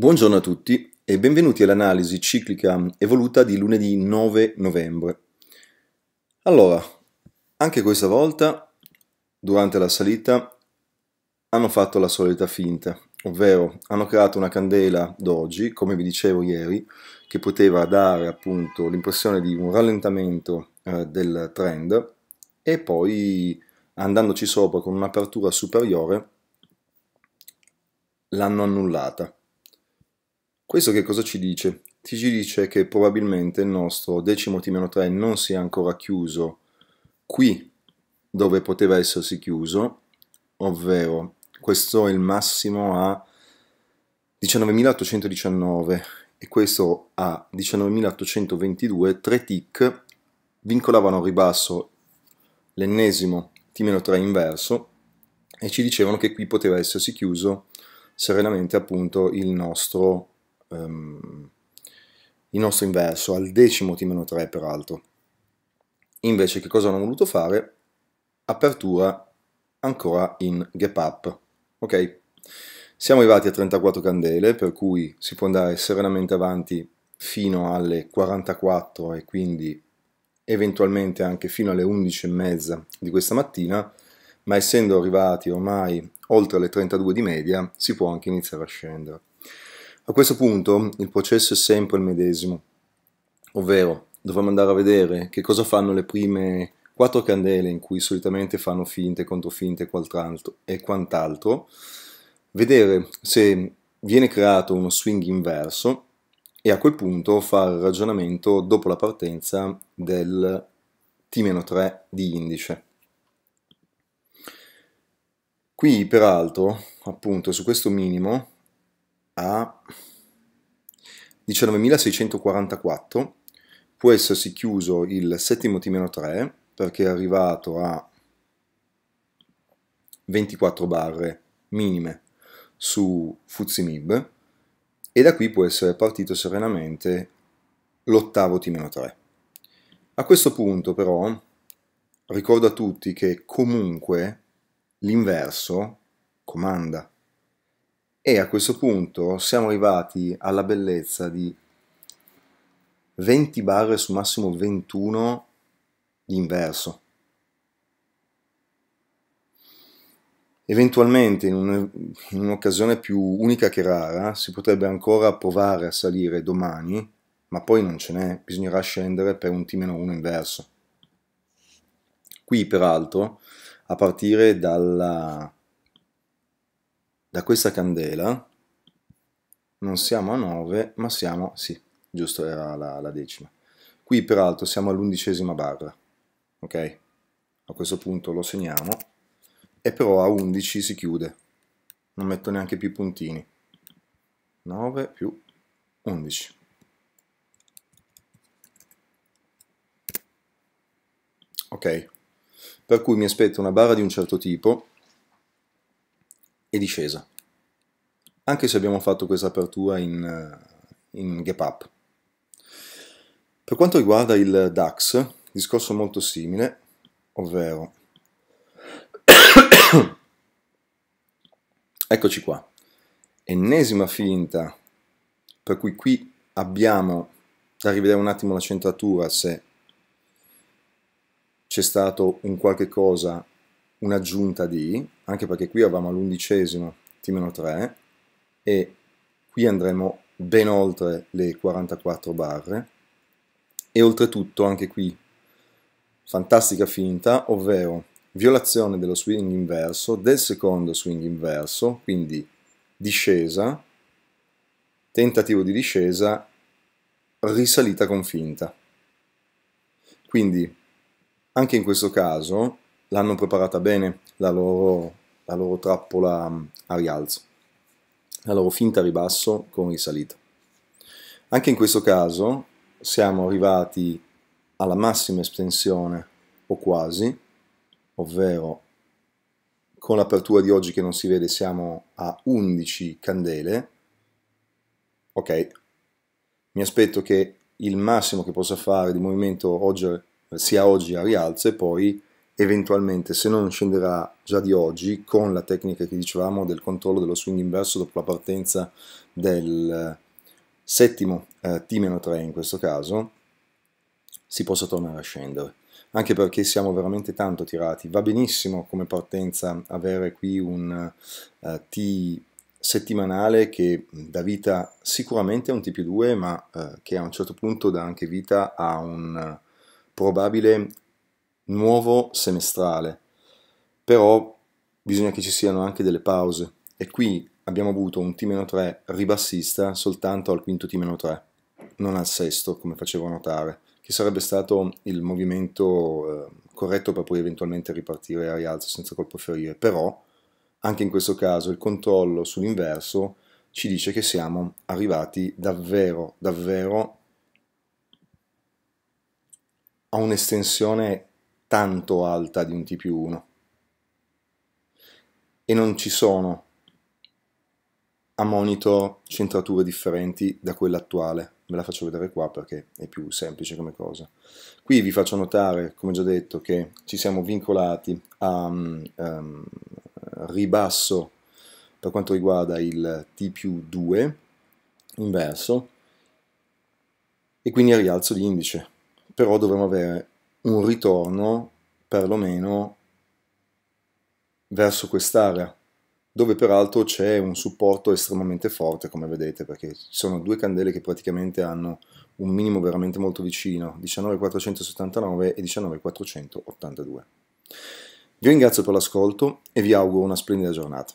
Buongiorno a tutti e benvenuti all'analisi ciclica evoluta di lunedì 9 novembre. Allora, anche questa volta, durante la salita, hanno fatto la solita finta, ovvero hanno creato una candela d'oggi, come vi dicevo ieri, che poteva dare appunto l'impressione di un rallentamento eh, del trend e poi andandoci sopra con un'apertura superiore l'hanno annullata questo che cosa ci dice? Ci dice che probabilmente il nostro decimo T-3 non si è ancora chiuso qui dove poteva essersi chiuso, ovvero questo è il massimo a 19.819 e questo a 19.822, tre tick vincolavano a ribasso l'ennesimo T-3 inverso e ci dicevano che qui poteva essersi chiuso serenamente appunto il nostro um, il nostro inverso, al decimo t 3 peraltro. Invece che cosa hanno voluto fare? Apertura ancora in gap up, ok? Siamo arrivati a 34 candele, per cui si può andare serenamente avanti fino alle 44 e quindi eventualmente anche fino alle 11 e mezza di questa mattina, ma essendo arrivati ormai oltre le 32 di media si può anche iniziare a scendere. A questo punto il processo è sempre il medesimo, ovvero dovremmo andare a vedere che cosa fanno le prime quattro candele in cui solitamente fanno finte, controfinte e quant'altro, vedere se viene creato uno swing inverso e a quel punto fare il ragionamento dopo la partenza del T-3 di indice. Qui peraltro, appunto, su questo minimo a 19.644, può essersi chiuso il settimo T-3 perché è arrivato a 24 barre minime su Mib e da qui può essere partito serenamente l'ottavo T-3. A questo punto però ricordo a tutti che comunque l'inverso comanda e a questo punto siamo arrivati alla bellezza di 20 barre su massimo 21 di inverso. Eventualmente, in, un'occasione più unica che rara, si potrebbe ancora provare a salire domani, ma poi non ce n'è, bisognerà scendere per un T-1 inverso. Qui, peraltro, a partire dalla da questa candela non siamo a 9 ma siamo, sì, giusto era la, la decima. Qui peraltro siamo all'undicesima barra, ok? A questo punto lo segniamo e però a 11 si chiude, non metto neanche più puntini. 9 più 11. Ok, per cui mi aspetto una barra di un certo tipo e discesa. Anche se abbiamo fatto questa apertura in, eh, in gap up. Per quanto riguarda il DAX, discorso molto simile, ovvero eccoci qua, ennesima finta, per cui qui abbiamo da rivedere un attimo la centratura se c'è stato un qualche cosa un'aggiunta di, anche perché qui avevamo l'undicesimo t-3 e qui andremo ben oltre le 44 barre e oltretutto anche qui fantastica finta, ovvero violazione dello swing inverso, del secondo swing inverso, quindi discesa, tentativo di discesa, risalita con finta. Quindi anche in questo caso l'hanno preparata bene la loro, la loro trappola a rialzo, la loro finta a ribasso con risalita. Anche in questo caso siamo arrivati alla massima estensione o quasi, ovvero con l'apertura di oggi che non si vede siamo a 11 candele. Ok, mi aspetto che il massimo che possa fare di movimento oggi, sia oggi a rialzo e poi eventualmente, se non scenderà già di oggi, con la tecnica che dicevamo del controllo dello swing inverso dopo la partenza del eh, settimo eh, timeno 3 in questo caso, si possa tornare a scendere. Anche perché siamo veramente tanto tirati. Va benissimo come partenza avere qui un eh, T settimanale che dà vita sicuramente a un T più 2, ma eh, che a un certo punto dà anche vita a un eh, probabile nuovo semestrale, però bisogna che ci siano anche delle pause e qui abbiamo avuto un T-3 ribassista soltanto al quinto T-3, non al sesto come facevo notare, che sarebbe stato il movimento eh, corretto per poi eventualmente ripartire a rialzo senza colpo ferire, però anche in questo caso il controllo sull'inverso ci dice che siamo arrivati davvero, davvero a un'estensione tanto alta di un TP1 e non ci sono a monitor centrature differenti da quella attuale. Ve la faccio vedere qua perché è più semplice come cosa. Qui vi faccio notare, come già detto, che ci siamo vincolati a um, ribasso per quanto riguarda il T più 2 inverso e quindi a rialzo di indice. Però dovremmo avere un ritorno perlomeno verso quest'area dove peraltro c'è un supporto estremamente forte come vedete perché ci sono due candele che praticamente hanno un minimo veramente molto vicino 19479 e 19482 vi ringrazio per l'ascolto e vi auguro una splendida giornata